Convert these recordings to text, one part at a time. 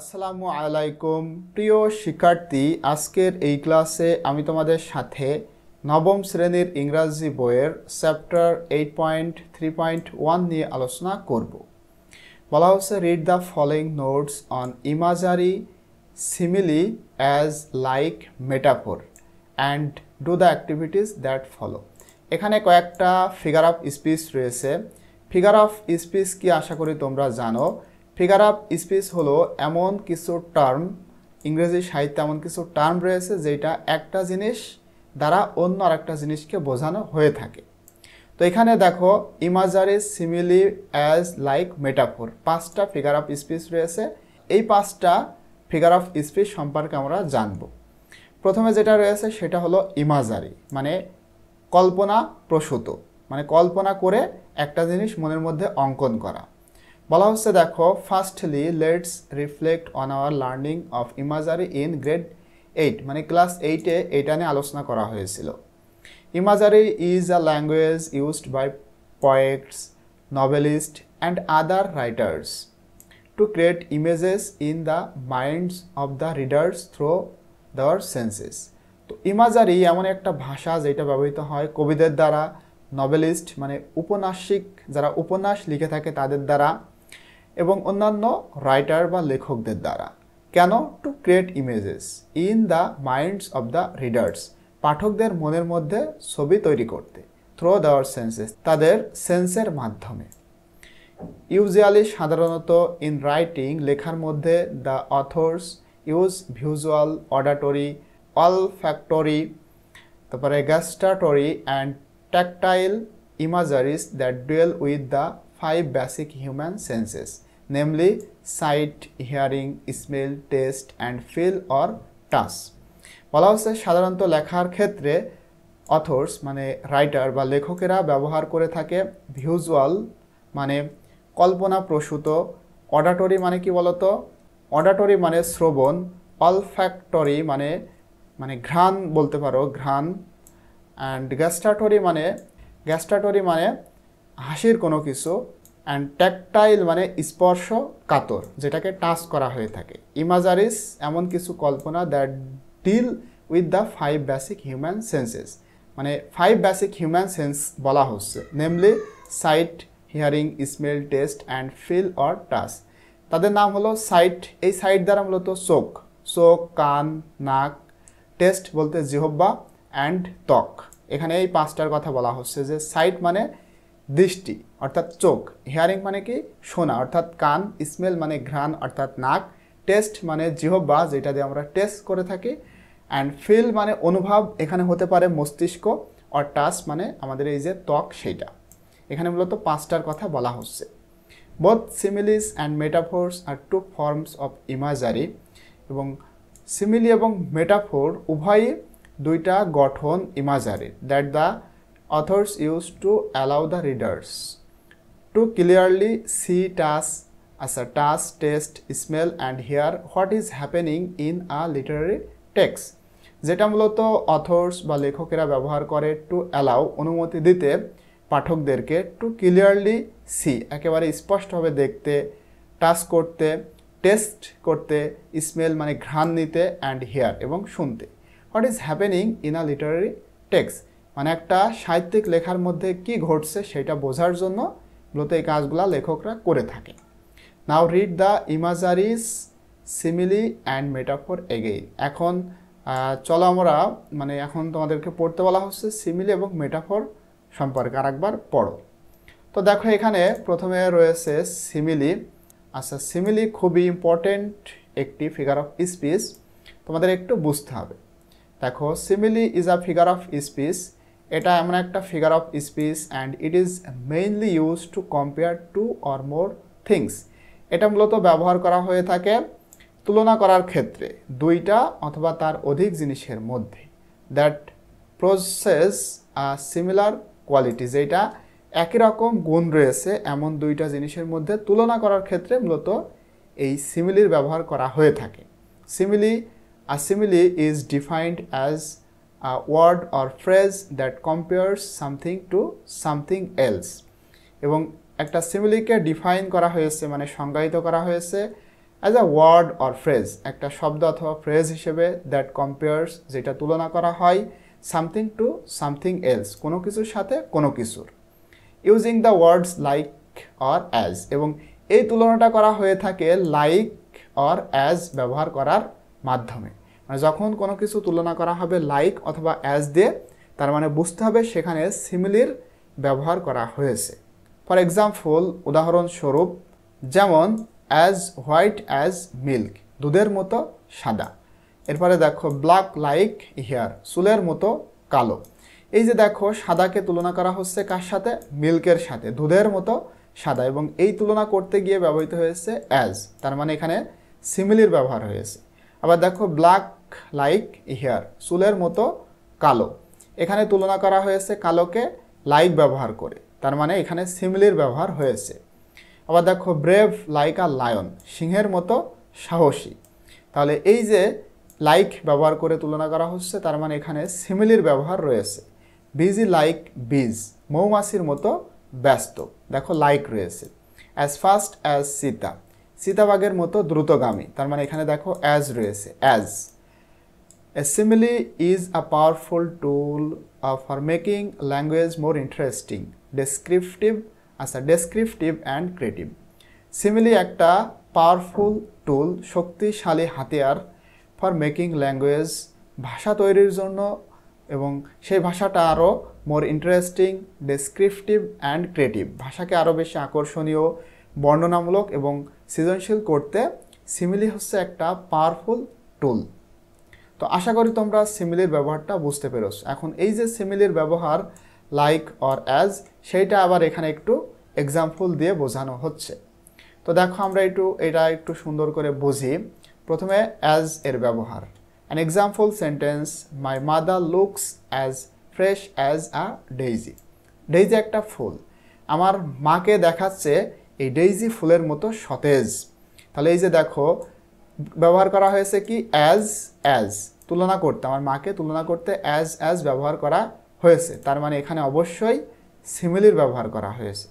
আসসালামু আলাইকুম প্রিয় শিক্ষার্থী আজকের এই ক্লাসে আমি তোমাদের সাথে নবম শ্রেণীর ইংরাজি বইয়ের chapter eight point three point one নিয়ে আলোচনা করব বলা হচ্ছে read the following notes on imagery simile as like metaphor and do the activities that follow এখানে কয়েকটা ফিগার অফ স্পিচ রয়েছে ফিগার অফ স্পিচ কি আশা করি তোমরা জানো ফিগার আপ স্পিচ হলো এমন কিছু টার্ম ইংরেজি সাহিত্যে এমন কিছু টার্ম রয়েছে যেটা একটা জিনিস দ্বারা অন্য আরেকটা জিনিসকে বোঝানো হয়ে থাকে তো এখানে দেখো imagery simile as like metaphor পাঁচটা ফিগার অফ স্পিচ রয়েছে এই পাঁচটা ফিগার অফ স্পিচ সম্পর্কে আমরা জানব প্রথমে যেটা রয়েছে সেটা হলো ইমাজারি মানে কল্পনা প্রসূত মানে কল্পনা করে একটা জিনিস মনের মধ্যে অঙ্কন করা বলা হচ্ছে দেখো firstly let's reflect on our learning of imagery in grade eight মানে ক্লাস এইটে এটা নিয়ে আলোচনা করা হয়েছিল imagery is a language used by poets novelist and other writers to create images in the minds of the readers through their senses তো imagery এমন একটা ভাষা যেটা ব্যবহৃত হয় কবিদের দ্বারা নভেলিস্ট মানে উপন্যাসিক যারা উপন্যাস লিখে থাকে তাদের দ্বারা এবং অন্যান্য রাইটার বা লেখকদের দ্বারা কেন to create images in the minds of the readers পাঠকদের মনের মধ্যে ছবি তৈরি করতে থ্রো দেওয়ার সেন্সেস তাদের সেন্সের মাধ্যমে ইউজুয়ালি সাধারণত ইন রাইটিং লেখার মধ্যে the authors use visual auditory olfactory তারপরে gustatory and tactile imageries that deal with the five basic human senses namely sight, hearing, smell, taste and feel or touch বলা হচ্ছে সাধারণত লেখার ক্ষেত্রে authors মানে writer বা লেখকেরা ব্যবহার করে থাকে ভিউজুয়াল মানে কল্পনাপ্রসূত অডাটরি মানে কি বলতো অডাটরি মানে শ্রবণ অলফ্যাক্টরি মানে মানে ঘ্রাণ বলতে পারো ঘ্রাণ অ্যান্ড গ্যাস্ট্রাটরি মানে গ্যাস্টাটরি মানে হাসির কোনো কিছু অ্যান্ড ট্যাকটাইল মানে স্পর্শ কাতর যেটাকে টাচ করা হয়ে থাকে ইমাজারিস এমন কিছু কল্পনা that deal with the five basic human senses মানে ফাইভ বেসিক হিউম্যান সেন্স বলা হচ্ছে namely sight hearing smell taste and feel or touch তাদের নাম হলো সাইট এই সাইট দ্বারা মূলত চোখ চোখ কান নাক টেস্ট বলতে জিহব্বা অ্যান্ড ত্বক এখানে এই পাঁচটার কথা বলা হচ্ছে যে সাইট মানে দৃষ্টি অর্থাৎ চোখ হিয়ারিং মানে কি শোনা অর্থাৎ কান স্মেল মানে ঘ্রাণ অর্থাৎ নাক টেস্ট মানে জিহব্বা যেটা দিয়ে আমরা টেস্ট করে থাকি অ্যান্ড ফিল মানে অনুভব এখানে হতে পারে মস্তিষ্ক আর টাচ মানে আমাদের এই যে ত্বক সেইটা এখানে মূলত পাঁচটার কথা বলা হচ্ছে both similes and metaphors are two forms of imagery এবং সিমিলি এবং মেটাফোর উভয়ই দুইটা গঠন imagery that the authors used to allow the readers to clearly see task as a task, taste, smell and hear what is happening in a literary text. যেটা মূলত authors বা লেখকেরা ব্যবহার করে টু অ্যালাউ অনুমতি দিতে পাঠকদেরকে টু ক্লিয়ারলি সি একেবারে স্পষ্টভাবে দেখতে টাচ করতে টেস্ট করতে স্মেল মানে ঘ্রাণ নিতে অ্যান্ড হেয়ার এবং শুনতে what is happening in a literary text মানে একটা সাহিত্যিক লেখার মধ্যে কি ঘটছে সেটা বোঝার জন্য মূলত এই কাজগুলা লেখকরা করে থাকে now read the imageries simile and metaphor again এখন চলো আমরা মানে এখন তোমাদেরকে পড়তে বলা হচ্ছে সিমিলি এবং মেটাফর সম্পর্কে আরেকবার পড়ো তো দেখো এখানে প্রথমে রয়েছে সিমিলি আচ্ছা সিমিলি খুবই ইম্পর্টেন্ট একটি ফিগার অফ স্পিচ তোমাদের একটু বুঝতে হবে দেখো simile is a figure of speech এটা এমন একটা figure of speech and it is mainly use to compare two or more things এটা মূলত ব্যবহার করা হয়ে থাকে তুলনা করার ক্ষেত্রে দুইটা অথবা তার অধিক জিনিসের মধ্যে দ্যাট প্রসেস সিমিলার কোয়ালিটি যেটা একই রকম গুণ রয়েছে এমন দুইটা জিনিসের মধ্যে তুলনা করার ক্ষেত্রে মূলত এই সিমিলির ব্যবহার করা হয়ে থাকে simile a simile is defined as a word or phrase that compares something to something else এবং একটা সিমিলিকে ডিফাইন করা হয়েছে মানে সংজ্ঞায়িত করা হয়েছে as a word or phrase একটা শব্দ অথবা ফ্রেজ হিসেবে দ্যাট কম্পেয়ার্স যেটা তুলনা করা হয় সামথিং টু সামথিং এলস কোনো কিছুর সাথে কোনো কিছুর using the words like or as এবং এই তুলনাটা করা হয়ে থাকে লাইক অর অ্যাজ ব্যবহার করার মাধ্যমে মানে যখন কোনো কিছু তুলনা করা হবে লাইক অথবা অ্যাজ দিয়ে তার মানে বুঝতে হবে সেখানে সিমিলির ব্যবহার করা হয়েছে ফর এক্সাম্পল উদাহরণস্বরূপ যেমন অ্যাজ হোয়াইট অ্যাজ মিল্ক দুধের মতো সাদা এরপরে দেখো ব্ল্যাক লাইক হেয়ার চুলের মতো কালো এই যে দেখো সাদাকে তুলনা করা হচ্ছে কার সাথে মিল্কের সাথে দুধের মতো সাদা এবং এই তুলনা করতে গিয়ে ব্যবহৃত হয়েছে অ্যাজ তার মানে এখানে সিমিলির ব্যবহার হয়েছে আবার দেখো ব্ল্যাক লাইক হেয়ার চুলের মতো কালো এখানে তুলনা করা হয়েছে কালোকে লাইক ব্যবহার করে তার মানে এখানে সিমিলির ব্যবহার হয়েছে আবার দেখো ব্রেভ লাইক আর লায়ন সিংহের মতো সাহসী তাহলে এই যে লাইক ব্যবহার করে তুলনা করা হচ্ছে তার মানে এখানে সিমিলির ব্যবহার রয়েছে বিজি লাইক বিজ মৌমাছির মতো ব্যস্ত দেখো লাইক রয়েছে অ্যাজ ফাস্ট অ্যাজ সীতা সীতাবাগের মতো দ্রুতগামী তার মানে এখানে দেখো অ্যাজ রয়েছে as Assembly is a powerful tool uh, for making language more interesting, descriptive, as a descriptive and creative. Simile একটা powerful tool শক্তিশালী হাতিয়ার ফর মেকিং ল্যাঙ্গুয়েজ ভাষা তৈরির জন্য এবং সেই ভাষাটা আরও more interesting descriptive and creative ভাষাকে আরও বেশি আকর্ষণীয় বর্ণনামূলক এবং সৃজনশীল করতে সিমিলি হচ্ছে একটা পাওয়ারফুল টুল তো আশা করি তোমরা সিমিলের ব্যবহারটা বুঝতে পেরোস এখন এই যে সিমিলির ব্যবহার লাইক অর অ্যাজ সেইটা আবার এখানে একটু এক্সাম্পল দিয়ে বোঝানো হচ্ছে তো দেখো আমরা একটু এটা একটু সুন্দর করে বুঝি প্রথমে অ্যাজ এর ব্যবহার an example sentence my mother looks as fresh as a daisy daisy একটা ফুল আমার মাকে দেখাচ্ছে এই ডেইজি ফুলের মতো সতেজ তাহলে এই যে দেখো ব্যবহার করা হয়েছে কি অ্যাজ অ্যাজ তুলনা করতে আমার মাকে তুলনা করতে অ্যাজ অ্যাজ ব্যবহার করা হয়েছে তার মানে এখানে অবশ্যই সিমিলির ব্যবহার করা হয়েছে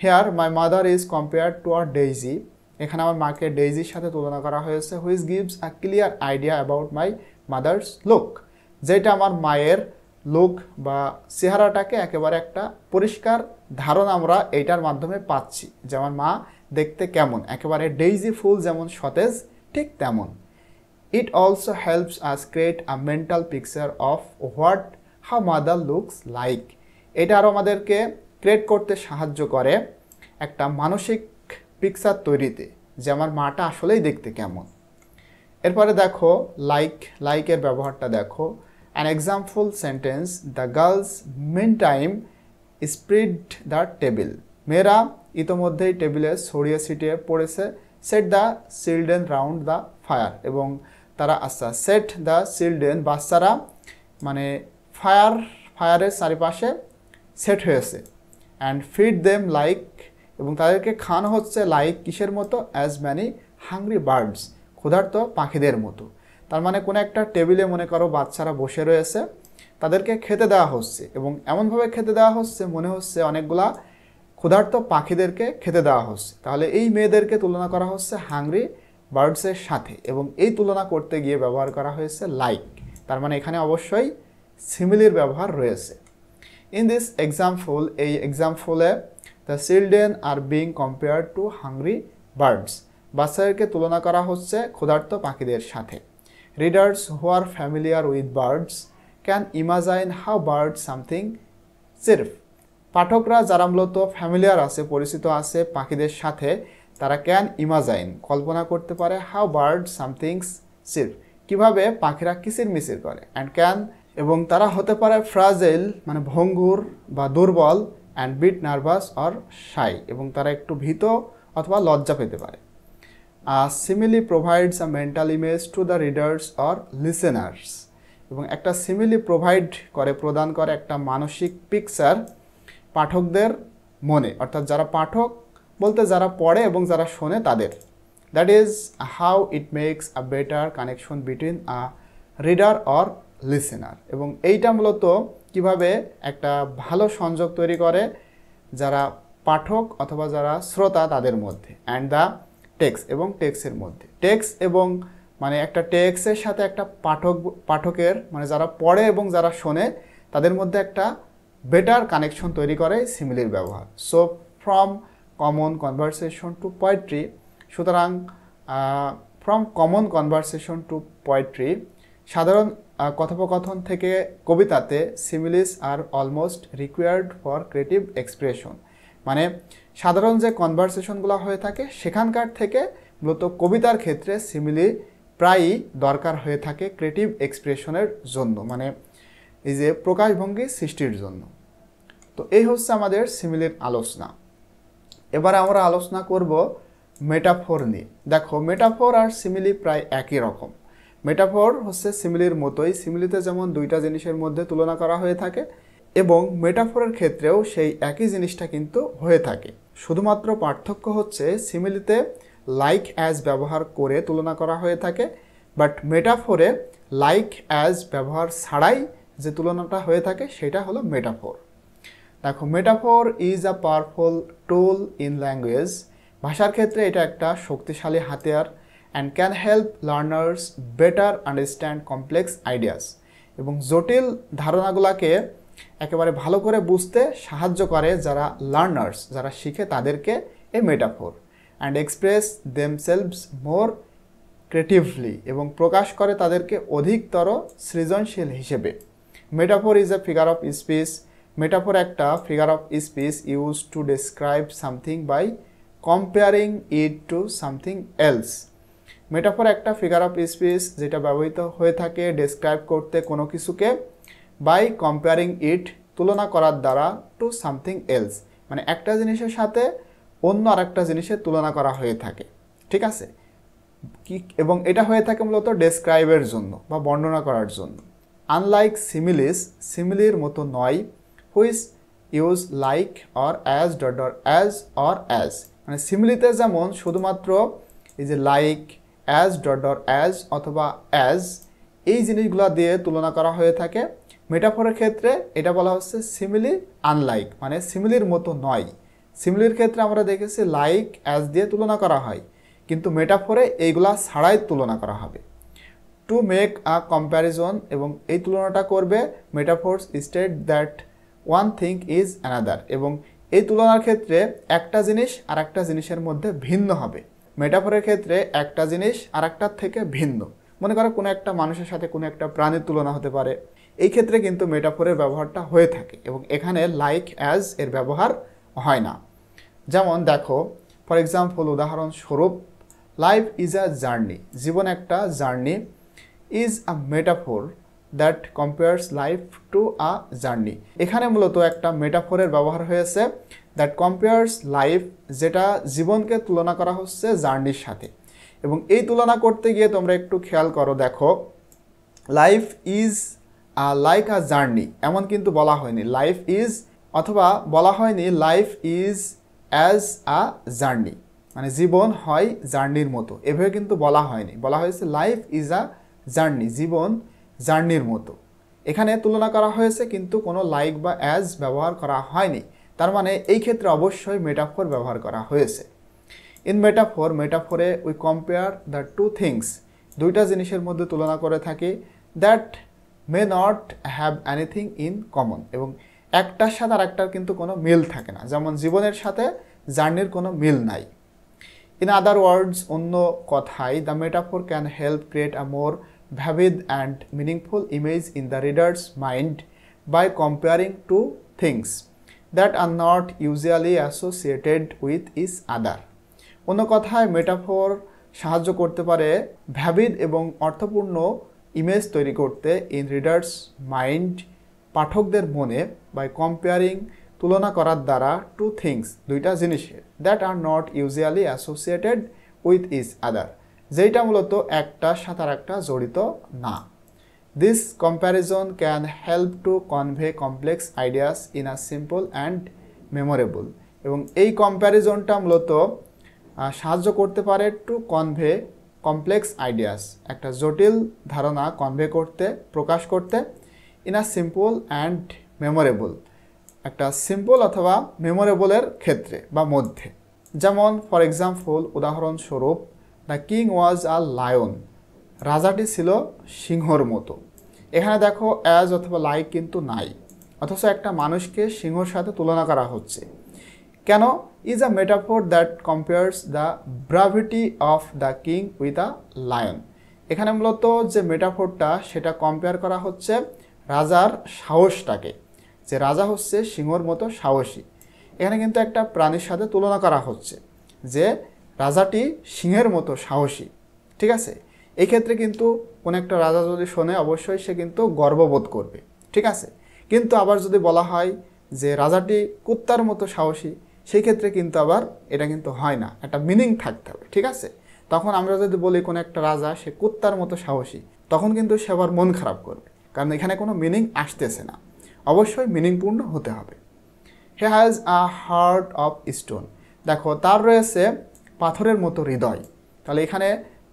here my mother is compare to a daisy এখানে আমার মাকে ডেইজির সাথে তুলনা করা হয়েছে which gives a clear idea about my mother's look যেটা আমার মায়ের লুক বা চেহারাটাকে একেবারে একটা পরিষ্কার ধারণা আমরা এইটার মাধ্যমে পাচ্ছি যেমন মা দেখতে কেমন একেবারে ডেইজি ফুল যেমন সতেজ ঠিক তেমন it also helps us create a mental picture of what how mother looks like এটা আরও আমাদেরকে ক্রিয়েট করতে সাহায্য করে একটা মানসিক পিকচার তৈরিতে যে আমার মাটা আসলেই দেখতে কেমন এরপরে দেখো লাইক লাইকের ব্যবহারটা দেখো an example sentence the girls men time spread the table মেয়েরা ইতোমধ্যেই টেবিলে ছড়িয়ে ছিটিয়ে পড়েছে set the children round the fire এবং তারা আসা সেট দ্য চিলড্রেন বাচ্চারা মানে ফায়ার ফায়ারের চারিপাশে সেট হয়েছে অ্যান্ড ফিড দেম লাইক এবং তাদেরকে খান হচ্ছে লাইক কিসের মতো অ্যাজ ম্যানি হাংরি বার্ডস ক্ষুধার্ত পাখিদের মতো তার মানে কোনো একটা টেবিলে মনে করো বাচ্চারা বসে রয়েছে তাদেরকে খেতে দেওয়া হচ্ছে এবং এমনভাবে খেতে দেওয়া হচ্ছে মনে হচ্ছে অনেকগুলা ক্ষুধার্ত পাখিদেরকে খেতে দেওয়া হচ্ছে তাহলে এই মেয়েদেরকে তুলনা করা হচ্ছে হাংরি বার্ডসের সাথে এবং এই তুলনা করতে গিয়ে ব্যবহার করা হয়েছে লাইক তার মানে এখানে অবশ্যই সিমিলির ব্যবহার রয়েছে ইন দিস এক্সাম্পল এই এক্সাম্পলে the children are being compare to hungry birds বাচ্চাদেরকে তুলনা করা হচ্ছে ক্ষুধার্ত পাখিদের সাথে readers who are familiar with birds can imagine how bird something সিরফ পাঠকরা যারা মূলত ফ্যামিলিয়ার আছে পরিচিত আছে পাখিদের সাথে তারা ক্যান ইমাজাইন কল্পনা করতে পারে হাউ বার্ড সামথিংস সিফ কীভাবে পাখিরা কিসির মিসির করে অ্যান্ড ক্যান এবং তারা হতে পারে ফ্রাজেল মানে ভঙ্গুর বা দুর্বল অ্যান্ড বিট নার্ভাস অর সাই এবং তারা একটু ভীত অথবা লজ্জা পেতে পারে simile provides a mental image to the readers or listeners এবং একটা সিমিলি প্রোভাইড করে প্রদান করে একটা মানসিক পিকচার পাঠকদের মনে অর্থাৎ যারা পাঠক বলতে যারা পড়ে এবং যারা শোনে তাদের that is how it makes a better connection between a reader or listener এবং এইটা মূলত কিভাবে একটা ভালো সংযোগ তৈরি করে যারা পাঠক অথবা যারা শ্রোতা তাদের মধ্যে অ্যান্ড দ্য টেক্স এবং টেক্সের মধ্যে টেক্স এবং মানে একটা টেক্সের সাথে একটা পাঠক পাঠকের মানে যারা পড়ে এবং যারা শোনে তাদের মধ্যে একটা বেটার কানেকশন তৈরি করে সিমিলির ব্যবহার so from common conversation to poetry সুতরাং from common conversation to poetry সাধারণ কথোপকথন থেকে কবিতাতে similes are almost required for creative expression মানে সাধারণ যে কনভারসেশনগুলো হয়ে থাকে সেখানকার থেকে মূলত কবিতার ক্ষেত্রে সিমিলি প্রায়ই দরকার হয়ে থাকে ক্রিয়েটিভ এক্সপ্রেশনের জন্য মানে এই যে প্রকাশভঙ্গি সৃষ্টির জন্য তো এই হচ্ছে আমাদের সিমিলিপ আলোচনা এবার আমরা আলোচনা করব মেটাফোর নিয়ে দেখো মেটাফোর আর সিমিলি প্রায় একই রকম মেটাফোর হচ্ছে সিমিলির মতোই সিমিলিতে যেমন দুইটা জিনিসের মধ্যে তুলনা করা হয়ে থাকে এবং মেটাফোরের ক্ষেত্রেও সেই একই জিনিসটা কিন্তু হয়ে থাকে শুধুমাত্র পার্থক্য হচ্ছে সিমিলিতে লাইক অ্যাজ ব্যবহার করে তুলনা করা হয়ে থাকে বাট মেটাফোরে লাইক অ্যাজ ব্যবহার ছাড়াই যে তুলনাটা হয়ে থাকে সেটা হলো মেটাফোর দেখো metaphor is a powerful tool in language ভাষার ক্ষেত্রে এটা একটা শক্তিশালী হাতিয়ার and can help learners better understand complex ideas এবং জটিল ধারণাগুলোকে একেবারে ভালো করে বুঝতে সাহায্য করে যারা লার্নার্স যারা শিখে তাদেরকে a metaphor and express themselves more creatively এবং প্রকাশ করে তাদেরকে অধিকতর সৃজনশীল হিসেবে metaphor is a figure of speech metaphor একটা figure of speech use to describe something by comparing it to something else metaphor একটা ফিগার অফ স্পিচ যেটা ব্যবহৃত হয়ে থাকে ডেসক্রাইব করতে কোনো কিছুকে বাই কম্পেয়ারিং ইট তুলনা করার দ্বারা টু সামথিং এলস মানে একটা জিনিসের সাথে অন্য আর একটা জিনিসের তুলনা করা হয়ে থাকে ঠিক আছে কি এবং এটা হয়ে থাকে মূলত ডেসক্রাইবের জন্য বা বর্ণনা করার জন্য আনলাইক সিমিলিস সিমিলির মতো নয় which use like or as dot dot as or as মানে সিমিলিতে যেমন শুধুমাত্র এই যে like as dot dot as অথবা অ্যাজ এই জিনিসগুলো দিয়ে তুলনা করা হয়ে থাকে মেটাফোরের ক্ষেত্রে এটা বলা হচ্ছে সিমিলি আনলাইক মানে সিমিলির মতো নয় সিমিলির ক্ষেত্রে আমরা দেখেছি লাইক অ্যাজ দিয়ে তুলনা করা হয় কিন্তু মেটাফোরে এইগুলা ছাড়াই তুলনা করা হবে টু মেক আ কম্প্যারিজন এবং এই তুলনাটা করবে metaphors state that one thing is another এবং এই তুলনার ক্ষেত্রে একটা জিনিস আর একটা জিনিসের মধ্যে ভিন্ন হবে মেটাফোরের ক্ষেত্রে একটা জিনিস আর একটার থেকে ভিন্ন মনে করো কোনো একটা মানুষের সাথে কোনো একটা প্রাণীর তুলনা হতে পারে এই ক্ষেত্রে কিন্তু মেটাফোরের ব্যবহারটা হয়ে থাকে এবং এখানে লাইক অ্যাজ এর ব্যবহার হয় না যেমন দেখো ফর এক্সাম্পল উদাহরণস্বরূপ লাইফ ইজ আ জার্নি জীবন একটা journey is a metaphor that compares life to a journey এখানে মূলত একটা মেটাফোরের ব্যবহার হয়েছে দ্যাট কম্পেয়ার্স লাইফ যেটা জীবনকে তুলনা করা হচ্ছে জার্নির সাথে এবং এই তুলনা করতে গিয়ে তোমরা একটু খেয়াল করো দেখো life is a like a journey এমন কিন্তু বলা হয়নি লাইফ ইজ অথবা বলা হয়নি life is as a journey মানে জীবন হয় জার্নির মতো এভাবে কিন্তু বলা হয়নি বলা হয়েছে লাইফ ইজ আ জার্নি জীবন জার্নির মতো এখানে তুলনা করা হয়েছে কিন্তু কোনো লাইক বা অ্যাজ ব্যবহার করা হয়নি তার মানে এই ক্ষেত্রে অবশ্যই মেটাফোর ব্যবহার করা হয়েছে ইন মেটাফোর মেটাফোরে we compare the two things দুইটা জিনিসের মধ্যে তুলনা করে থাকি that may not have anything in common এবং একটার সাথে আর একটার কিন্তু কোনো মিল থাকে না যেমন জীবনের সাথে জার্নির কোনো মিল নাই ইন আদার ওয়ার্ডস অন্য কথাই the metaphor can help create a more vivid and meaningful image in the reader's mind by comparing two things that are not usually associated with each other অন্য কথায় মেটাফোর সাহায্য করতে পারে ভ্যাভিদ এবং অর্থপূর্ণ image তৈরি করতে ইন রিডার্স মাইন্ড পাঠকদের মনে বাই কম্পেয়ারিং তুলনা করার দ্বারা টু থিংস দুইটা জিনিসের that are not usually associated with each other যেইটা মূলত একটা সাথে একটা জড়িত না this comparison can help to convey complex ideas in a simple and memorable এবং এই কম্প্যারিজনটা মূলত সাহায্য করতে পারে টু কনভে কমপ্লেক্স আইডিয়াস একটা জটিল ধারণা কনভে করতে প্রকাশ করতে in a simple and memorable একটা সিম্পল অথবা মেমোরেবলের ক্ষেত্রে বা মধ্যে যেমন ফর এক্সাম্পল উদাহরণস্বরূপ the king was a lion রাজাটি ছিল সিংহর মতো এখানে দেখো অ্যাজ অথবা লাইক কিন্তু নাই অথচ একটা মানুষকে সিংহর সাথে তুলনা করা হচ্ছে কেন is a metaphor that compares the bravery of the king with a lion এখানে মূলত যে মেটাফোরটা সেটা কম্পেয়ার করা হচ্ছে রাজার সাহসটাকে যে রাজা হচ্ছে সিংহর মতো সাহসী এখানে কিন্তু একটা প্রাণীর সাথে তুলনা করা হচ্ছে যে রাজাটি সিংহের মতো সাহসী ঠিক আছে এই ক্ষেত্রে কিন্তু কোনো একটা রাজা যদি শোনে অবশ্যই সে কিন্তু গর্ববোধ করবে ঠিক আছে কিন্তু আবার যদি বলা হয় যে রাজাটি কুত্তার মতো সাহসী সেই ক্ষেত্রে কিন্তু আবার এটা কিন্তু হয় না একটা মিনিং থাকতে হবে ঠিক আছে তখন আমরা যদি বলি কোনো একটা রাজা সে কুত্তার মতো সাহসী তখন কিন্তু সে আবার মন খারাপ করবে কারণ এখানে কোনো মিনিং আসতেছে না অবশ্যই মিনিংপূর্ণ হতে হবে he has a heart of stone দেখো তার রয়েছে পাথরের মতো হৃদয় তাহলে এখানে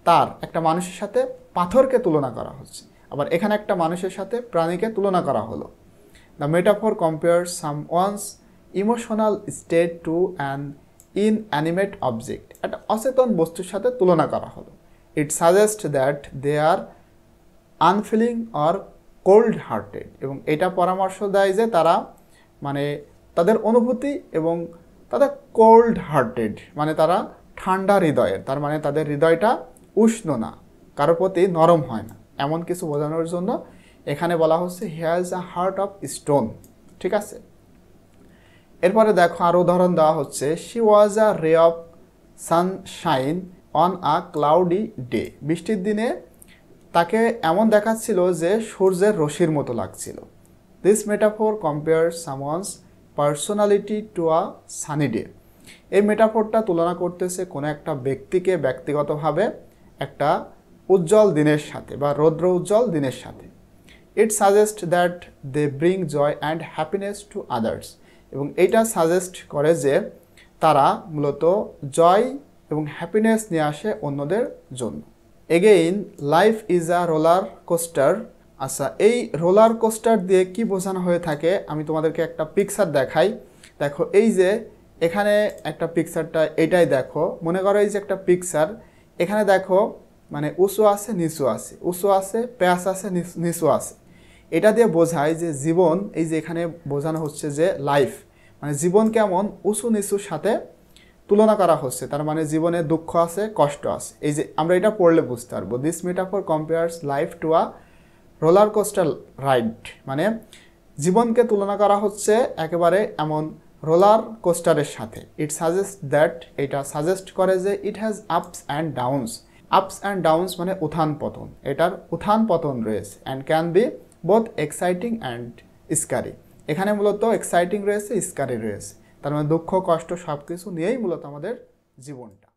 তার একটা মানুষের সাথে পাথরকে তুলনা করা হচ্ছে আবার এখানে একটা মানুষের সাথে প্রাণীকে তুলনা করা হলো the metaphor compare someone's emotional state to an inanimate object একটা অচেতন বস্তুর সাথে তুলনা করা হলো it suggest that they are unfeeling or cold hearted এবং এটা পরামর্শ দেয় যে তারা মানে তাদের অনুভূতি এবং তাদের কোল্ড হার্টেড মানে তারা ঠান্ডা হৃদয়ের তার মানে তাদের হৃদয়টা উষ্ণ না কারোর প্রতি নরম হয় না এমন কিছু বোঝানোর জন্য এখানে বলা হচ্ছে here is a heart of stone ঠিক আছে এরপরে দেখো আরও উদাহরণ দেওয়া হচ্ছে she was a ray of sunshine on a cloudy day বৃষ্টির দিনে তাকে এমন দেখাচ্ছিল যে সূর্যের রশির মতো লাগছিল this metaphor compare someone's personality to a sunny day এই মেটাফোরটা তুলনা করতেছে কোনো একটা ব্যক্তিকে ব্যক্তিগতভাবে একটা উজ্জ্বল দিনের সাথে বা রৌদ্র উজ্জ্বল দিনের সাথে it suggest that they bring joy and happiness to others এবং এইটা সাজেস্ট করে যে তারা মূলত জয় এবং হ্যাপিনেস নিয়ে আসে অন্যদের জন্য again life is a roller coaster আচ্ছা এই রোলার কোস্টার দিয়ে কি বোঝানো হয়ে থাকে আমি তোমাদেরকে একটা পিকচার দেখাই দেখো এই যে এখানে একটা পিকচারটা এটাই দেখো মনে করো এই যে একটা পিকচার এখানে দেখো মানে উঁচু আছে নিচু আছে উঁচু আছে প্যাস আছে নিচু আছে এটা দিয়ে বোঝায় যে জীবন এই যে এখানে বোঝানো হচ্ছে যে লাইফ মানে জীবন কেমন উঁচু নিচুর সাথে তুলনা করা হচ্ছে তার মানে জীবনে দুঃখ আছে কষ্ট আছে এই যে আমরা এটা পড়লে বুঝতে পারবো this metaphor compares life to a roller coaster ride মানে জীবনকে তুলনা করা হচ্ছে একেবারে এমন রোলার কোস্টারের সাথে ইট সাজেস্ট দ্যাট এটা সাজেস্ট করে যে it has ups and downs ups and downs মানে উথান পতন এটার উথান পতন রয়েছে and can be both exciting and scary এখানে মূলত এক্সাইটিং রয়েছে স্কারি রয়েছে তার মানে দুঃখ কষ্ট সব কিছু নিয়েই মূলত আমাদের জীবনটা